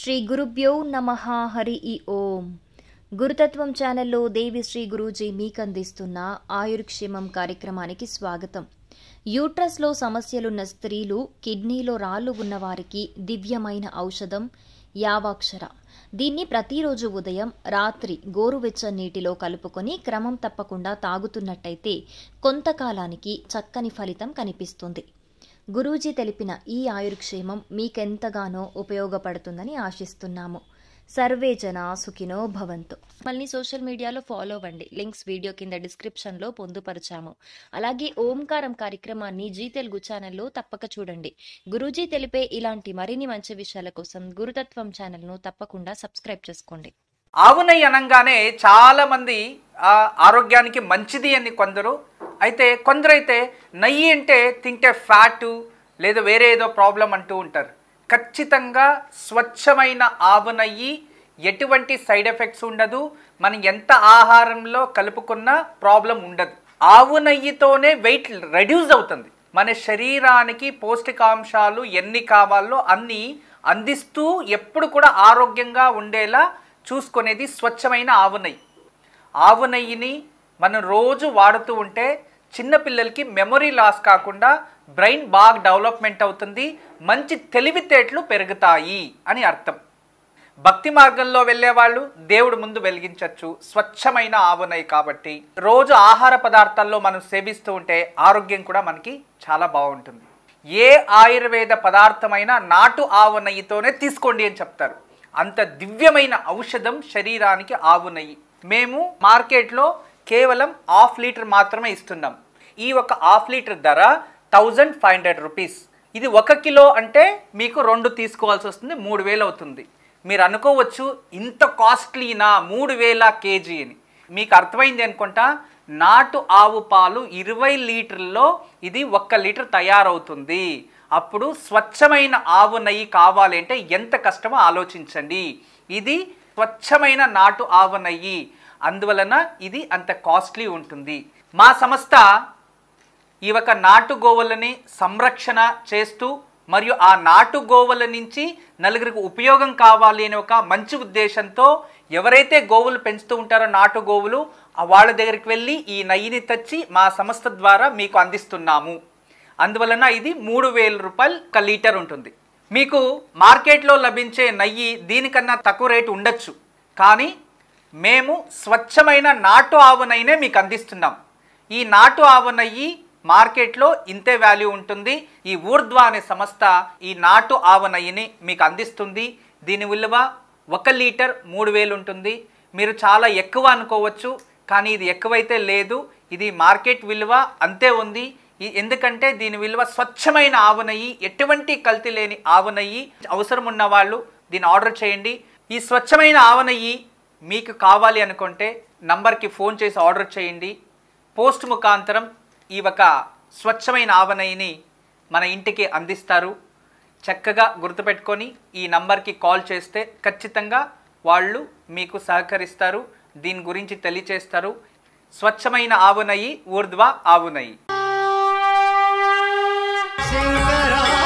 శ్రీ గురుభ్యో నమ హరి ఈ ఓం గురుతత్వం ఛానల్లో దేవి శ్రీ గురూజీ మీకందిస్తున్న ఆయుర్క్షేమం కార్యక్రమానికి స్వాగతం యూట్రస్లో సమస్యలున్న స్త్రీలు కిడ్నీలో రాళ్ళు ఉన్నవారికి దివ్యమైన ఔషధం యావాక్షర దీన్ని ప్రతిరోజు ఉదయం రాత్రి గోరువెచ్చ నీటిలో కలుపుకొని క్రమం తప్పకుండా తాగుతున్నట్టయితే కొంతకాలానికి చక్కని ఫలితం కనిపిస్తుంది గురూజీ తెలిపిన ఈ ఆయుర్క్షేమం మీకెంతగానో ఉపయోగపడుతుందని ఆశిస్తున్నాము సర్వే జన సుఖినో భవంతు మళ్ళీ సోషల్ మీడియాలో ఫాలో అవ్వండి లింక్స్ వీడియో కింద డిస్క్రిప్షన్లో పొందుపరచాము అలాగే ఓంకారం కార్యక్రమాన్ని జీ తెలుగు ఛానల్లో తప్పక చూడండి గురూజీ తెలిపే ఇలాంటి మరిన్ని మంచి విషయాల కోసం గురుతత్వం ఛానల్ను తప్పకుండా సబ్స్క్రైబ్ చేసుకోండి ఆవునై అనగానే చాలామంది ఆరోగ్యానికి మంచిది అని కొందరు అయితే కొందరైతే నెయ్యి అంటే తింటే ఫ్యాటు లేదా వేరే ఏదో ప్రాబ్లం అంటూ ఉంటారు ఖచ్చితంగా స్వచ్ఛమైన ఆవు నెయ్యి ఎటువంటి సైడ్ ఎఫెక్ట్స్ ఉండదు మనం ఎంత ఆహారంలో కలుపుకున్న ప్రాబ్లం ఉండదు ఆవు నెయ్యితోనే వెయిట్ రెడ్యూస్ అవుతుంది మన శరీరానికి పౌష్టికాంశాలు ఎన్ని కావాలో అన్నీ అందిస్తూ ఎప్పుడు కూడా ఆరోగ్యంగా ఉండేలా చూసుకునేది స్వచ్ఛమైన ఆవు నెయ్యి ఆవు నెయ్యిని మనం రోజు వాడుతూ ఉంటే చిన్నపిల్లలకి మెమొరీ లాస్ కాకుండా బ్రెయిన్ బాగా డెవలప్మెంట్ అవుతుంది మంచి తెలివితేటలు పెరుగుతాయి అని అర్థం భక్తి మార్గంలో వెళ్ళేవాళ్ళు దేవుడు ముందు వెలిగించవచ్చు స్వచ్ఛమైన ఆవునై కాబట్టి రోజు ఆహార పదార్థాల్లో మనం సేవిస్తూ ఉంటే ఆరోగ్యం కూడా మనకి చాలా బాగుంటుంది ఏ ఆయుర్వేద పదార్థమైన నాటు ఆవు నెయ్యితోనే తీసుకోండి అని చెప్తారు అంత దివ్యమైన ఔషధం శరీరానికి ఆవు నెయ్యి మేము మార్కెట్లో కేవలం హాఫ్ లీటర్ మాత్రమే ఇస్తున్నాం ఈ ఒక హాఫ్ లీటర్ ధర థౌజండ్ ఫైవ్ హండ్రెడ్ రూపీస్ ఇది ఒక కిలో అంటే మీకు రెండు తీసుకోవాల్సి వస్తుంది మూడు వేలు అవుతుంది మీరు అనుకోవచ్చు ఇంత కాస్ట్లీనా మూడు వేల కేజీ అని మీకు అర్థమైంది అనుకుంటా నాటు ఆవు పాలు ఇరవై లీటర్లో ఇది ఒక్క లీటర్ తయారవుతుంది అప్పుడు స్వచ్ఛమైన ఆవు నెయ్యి కావాలంటే ఎంత కష్టమో ఆలోచించండి ఇది స్వచ్ఛమైన నాటు ఆవనయ్యి అందువలన ఇది అంత కాస్ట్లీ ఉంటుంది మా సంస్థ ఈ ఒక నాటు గోవులని సంరక్షణ చేస్తూ మరియు ఆ నాటు గోవుల నుంచి నలుగురికి ఉపయోగం కావాలి అనే ఒక మంచి ఉద్దేశంతో ఎవరైతే గోవులు పెంచుతూ ఉంటారో నాటు గోవులు వాళ్ళ దగ్గరికి వెళ్ళి ఈ నయ్యిని తెచ్చి మా సంస్థ ద్వారా మీకు అందిస్తున్నాము అందువలన ఇది మూడు వేల రూపాయలు ఒక లీటర్ ఉంటుంది మీకు మార్కెట్లో లభించే నెయ్యి దీనికన్నా తక్కువ రేటు ఉండొచ్చు కానీ మేము స్వచ్ఛమైన నాటు ఆవు నెయ్యినే మీకు అందిస్తున్నాం ఈ నాటు ఆవు నెయ్యి మార్కెట్లో ఇంతే వాల్యూ ఉంటుంది ఈ ఊర్ధ్వ అనే సంస్థ ఈ నాటు ఆవు నెయ్యిని మీకు అందిస్తుంది దీని విలువ ఒక లీటర్ మూడు వేలు ఉంటుంది మీరు చాలా ఎక్కువ అనుకోవచ్చు కానీ ఇది ఎక్కువైతే లేదు ఇది మార్కెట్ విలువ అంతే ఉంది ఈ ఎందుకంటే దీని విలువ స్వచ్ఛమైన ఆవునయ్యి ఎటువంటి కల్తీ లేని ఆవునయ్యి అవసరం ఉన్న వాళ్ళు దీన్ని ఆర్డర్ చేయండి ఈ స్వచ్ఛమైన ఆవనయ్యి మీకు కావాలి అనుకుంటే నంబర్కి ఫోన్ చేసి ఆర్డర్ చేయండి పోస్ట్ ముఖాంతరం ఈ ఒక స్వచ్ఛమైన ఆవనయ్యని మన ఇంటికి అందిస్తారు చక్కగా గుర్తుపెట్టుకొని ఈ నంబర్కి కాల్ చేస్తే ఖచ్చితంగా వాళ్ళు మీకు సహకరిస్తారు దీని గురించి తెలియచేస్తారు స్వచ్ఛమైన ఆవునయ్యి ఊర్ధ్వ ఆవునయ్యి sem